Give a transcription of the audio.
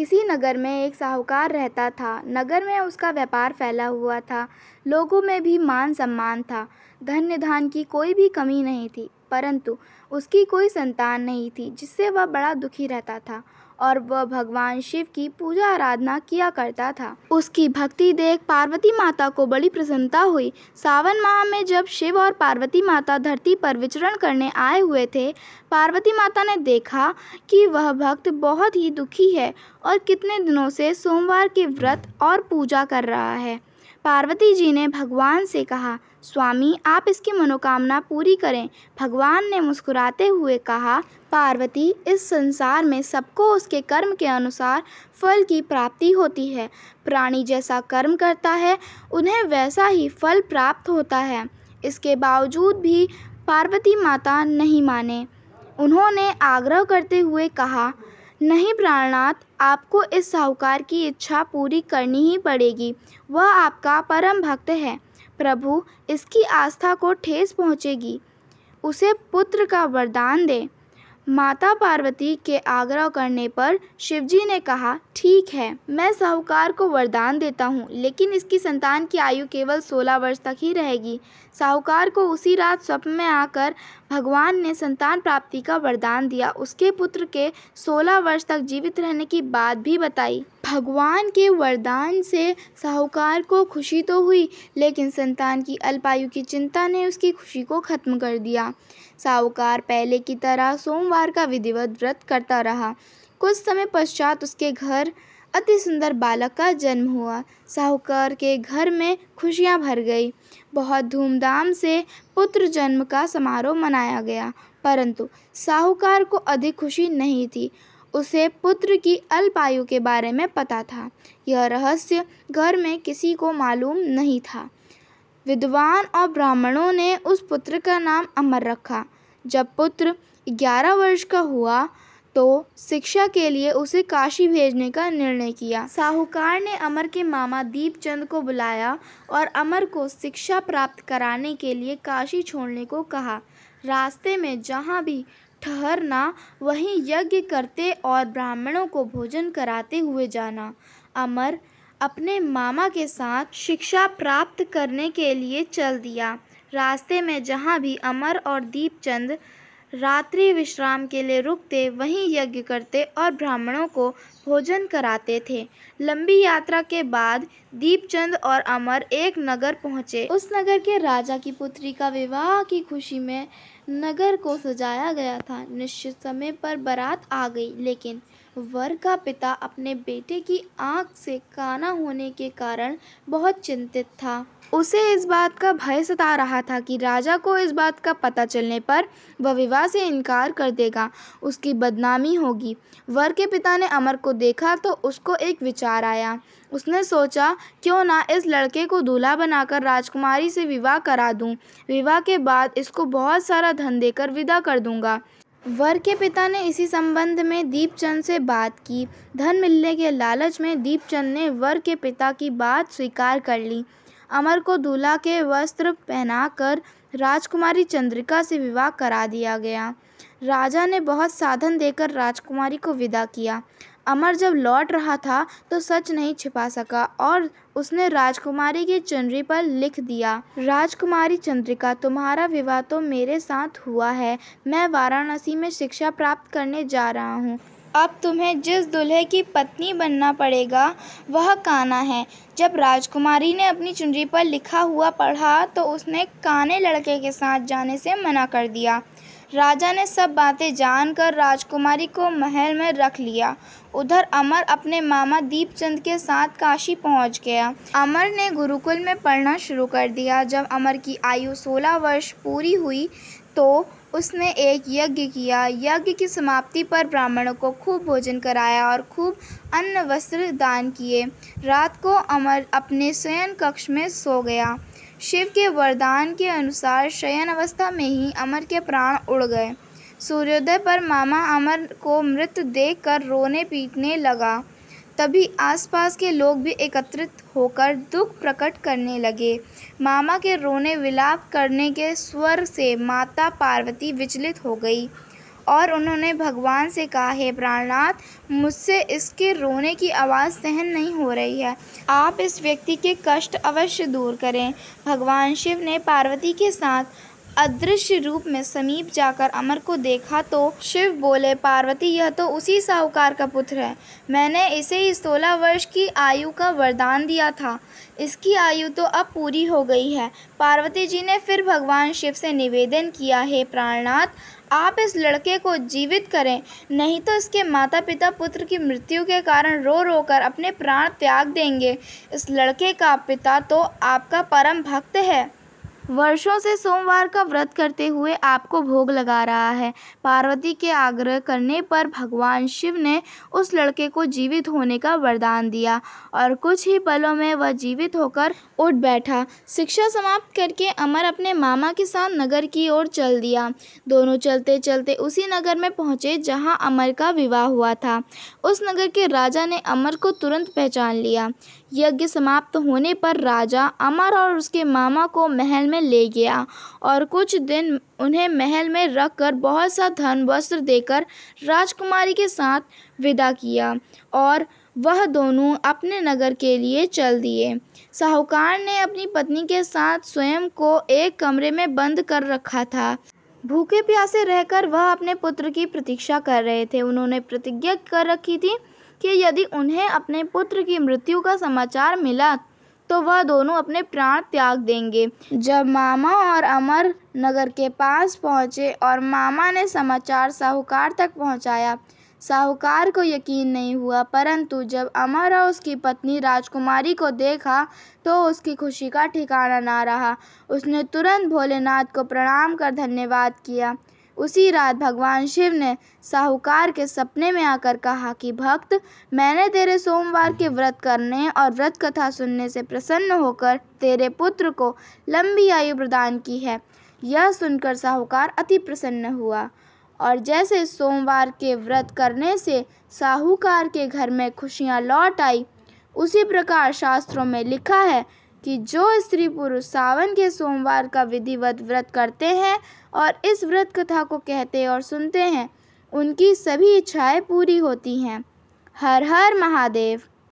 किसी नगर में एक साहूकार रहता था नगर में उसका व्यापार फैला हुआ था लोगों में भी मान सम्मान था धन निधान की कोई भी कमी नहीं थी परंतु उसकी कोई संतान नहीं थी जिससे वह बड़ा दुखी रहता था और वह भगवान शिव की पूजा आराधना किया करता था उसकी भक्ति देख पार्वती माता को बड़ी प्रसन्नता हुई सावन माह में जब शिव और पार्वती माता धरती पर विचरण करने आए हुए थे पार्वती माता ने देखा कि वह भक्त बहुत ही दुखी है और कितने दिनों से सोमवार के व्रत और पूजा कर रहा है पार्वती जी ने भगवान से कहा स्वामी आप इसकी मनोकामना पूरी करें भगवान ने मुस्कुराते हुए कहा पार्वती इस संसार में सबको उसके कर्म के अनुसार फल की प्राप्ति होती है प्राणी जैसा कर्म करता है उन्हें वैसा ही फल प्राप्त होता है इसके बावजूद भी पार्वती माता नहीं माने उन्होंने आग्रह करते हुए कहा नहीं प्राणनाथ आपको इस साहूकार की इच्छा पूरी करनी ही पड़ेगी वह आपका परम भक्त है प्रभु इसकी आस्था को ठेस पहुँचेगी उसे पुत्र का वरदान दे माता पार्वती के आग्रह करने पर शिवजी ने कहा ठीक है मैं साहूकार को वरदान देता हूँ लेकिन इसकी संतान की आयु केवल सोलह वर्ष तक ही रहेगी साहूकार को उसी रात स्वप्न में आकर भगवान ने संतान प्राप्ति का वरदान दिया उसके पुत्र के सोलह वर्ष तक जीवित रहने की बात भी बताई भगवान के वरदान से साहूकार को खुशी तो हुई लेकिन संतान की अल्पायु की चिंता ने उसकी खुशी को ख़त्म कर दिया साहूकार पहले की तरह सोमवार का विधिवत व्रत करता रहा कुछ समय पश्चात उसके घर अति सुंदर बालक का जन्म हुआ साहूकार के घर में खुशियां भर गई बहुत धूमधाम से पुत्र जन्म का समारोह मनाया गया परंतु साहूकार को अधिक खुशी नहीं थी उसे पुत्र की अल्पायु के बारे में पता था यह रहस्य घर में किसी को मालूम नहीं था विद्वान और ब्राह्मणों ने उस पुत्र का नाम अमर रखा जब पुत्र ग्यारह वर्ष का हुआ तो शिक्षा के लिए उसे काशी भेजने का निर्णय किया साहूकार ने अमर के मामा दीपचंद को बुलाया और अमर को शिक्षा प्राप्त कराने के लिए काशी छोड़ने को कहा रास्ते में जहाँ भी ठहरना वहीं यज्ञ करते और ब्राह्मणों को भोजन कराते हुए जाना अमर अपने मामा के साथ शिक्षा प्राप्त करने के लिए चल दिया रास्ते में जहाँ भी अमर और दीपचंद रात्रि विश्राम के लिए रुकते वहीं यज्ञ करते और ब्राह्मणों को भोजन कराते थे लंबी यात्रा के बाद दीपचंद और अमर एक नगर पहुँचे उस नगर के राजा की पुत्री का विवाह की खुशी में नगर को सजाया गया था निश्चित समय पर बारात आ गई लेकिन वर का पिता अपने बेटे की आंख से काना होने के कारण बहुत चिंतित था उसे इस बात का भय सता रहा था कि राजा को इस बात का पता चलने पर वह विवाह से इनकार कर देगा उसकी बदनामी होगी वर के पिता ने अमर को देखा तो उसको एक विचार आया उसने सोचा क्यों ना इस लड़के को दूल्हा बनाकर राजकुमारी से विवाह करा दूं। विवाह के बाद इसको बहुत सारा धन देकर विदा कर दूंगा वर के पिता ने इसी संबंध में दीपचंद से बात की धन मिलने के लालच में दीपचंद ने वर के पिता की बात स्वीकार कर ली अमर को दूल्हा के वस्त्र पहनाकर राजकुमारी चंद्रिका से विवाह करा दिया गया राजा ने बहुत साधन देकर राजकुमारी को विदा किया अमर जब लौट रहा था तो सच नहीं छिपा सका और उसने राजकुमारी की चुनरी पर लिख दिया राजकुमारी चंद्रिका तुम्हारा विवाह तो मेरे साथ हुआ है मैं वाराणसी में शिक्षा प्राप्त करने जा रहा हूँ अब तुम्हें जिस दुल्हे की पत्नी बनना पड़ेगा वह काना है जब राजकुमारी ने अपनी चुनरी पर लिखा हुआ पढ़ा तो उसने काने लड़के के साथ जाने से मना कर दिया राजा ने सब बातें जानकर राजकुमारी को महल में रख लिया उधर अमर अपने मामा दीपचंद के साथ काशी पहुंच गया अमर ने गुरुकुल में पढ़ना शुरू कर दिया जब अमर की आयु 16 वर्ष पूरी हुई तो उसने एक यज्ञ किया यज्ञ की समाप्ति पर ब्राह्मणों को खूब भोजन कराया और खूब अन्न वस्त्र दान किए रात को अमर अपने स्वयं कक्ष में सो गया शिव के वरदान के अनुसार शयन अवस्था में ही अमर के प्राण उड़ गए सूर्योदय पर मामा अमर को मृत देख कर रोने पीटने लगा तभी आसपास के लोग भी एकत्रित होकर दुख प्रकट करने लगे मामा के रोने विलाप करने के स्वर से माता पार्वती विचलित हो गई और उन्होंने भगवान से कहा हे प्राणनाथ मुझसे इसके रोने की आवाज़ सहन नहीं हो रही है आप इस व्यक्ति के कष्ट अवश्य दूर करें भगवान शिव ने पार्वती के साथ अदृश्य रूप में समीप जाकर अमर को देखा तो शिव बोले पार्वती यह तो उसी साहूकार का पुत्र है मैंने इसे ही सोलह वर्ष की आयु का वरदान दिया था इसकी आयु तो अब पूरी हो गई है पार्वती जी ने फिर भगवान शिव से निवेदन किया हे प्राणनाथ आप इस लड़के को जीवित करें नहीं तो इसके माता पिता पुत्र की मृत्यु के कारण रो रो कर अपने प्राण त्याग देंगे इस लड़के का पिता तो आपका परम भक्त है वर्षों से सोमवार का व्रत करते हुए आपको भोग लगा रहा है पार्वती के आग्रह करने पर भगवान शिव ने उस लड़के को जीवित होने का वरदान दिया और कुछ ही पलों में वह जीवित होकर उठ बैठा शिक्षा समाप्त करके अमर अपने मामा के साथ नगर की ओर चल दिया दोनों चलते चलते उसी नगर में पहुंचे जहां अमर का विवाह हुआ था उस नगर के राजा ने अमर को तुरंत पहचान लिया यज्ञ समाप्त होने पर राजा अमर और उसके मामा को महल में ले गया और कुछ दिन उन्हें महल में रखकर बहुत सा धन वस्त्र देकर राजकुमारी के साथ विदा किया और वह दोनों अपने नगर के लिए चल दिए साहूकार ने अपनी पत्नी के साथ स्वयं को एक कमरे में बंद कर रखा था भूखे प्यासे रहकर वह अपने पुत्र की प्रतीक्षा कर रहे थे उन्होंने प्रतिज्ञा कर रखी थी कि यदि उन्हें अपने पुत्र की मृत्यु का समाचार मिला तो वह दोनों अपने प्राण त्याग देंगे जब मामा और अमर नगर के पास पहुंचे और मामा ने समाचार साहूकार तक पहुंचाया साहूकार को यकीन नहीं हुआ परंतु जब अमर और उसकी पत्नी राजकुमारी को देखा तो उसकी खुशी का ठिकाना ना रहा उसने तुरंत भोलेनाथ को प्रणाम कर धन्यवाद किया उसी रात भगवान शिव ने साहूकार के सपने में आकर कहा कि भक्त मैंने तेरे सोमवार के व्रत करने और व्रत कथा सुनने से प्रसन्न होकर तेरे पुत्र को लंबी आयु प्रदान की है यह सुनकर साहूकार अति प्रसन्न हुआ और जैसे सोमवार के व्रत करने से साहूकार के घर में खुशियाँ लौट आई उसी प्रकार शास्त्रों में लिखा है कि जो स्त्री पुरुष सावन के सोमवार का विधिवत व्रत करते हैं और इस व्रत कथा को कहते और सुनते हैं उनकी सभी इच्छाएं पूरी होती हैं हर हर महादेव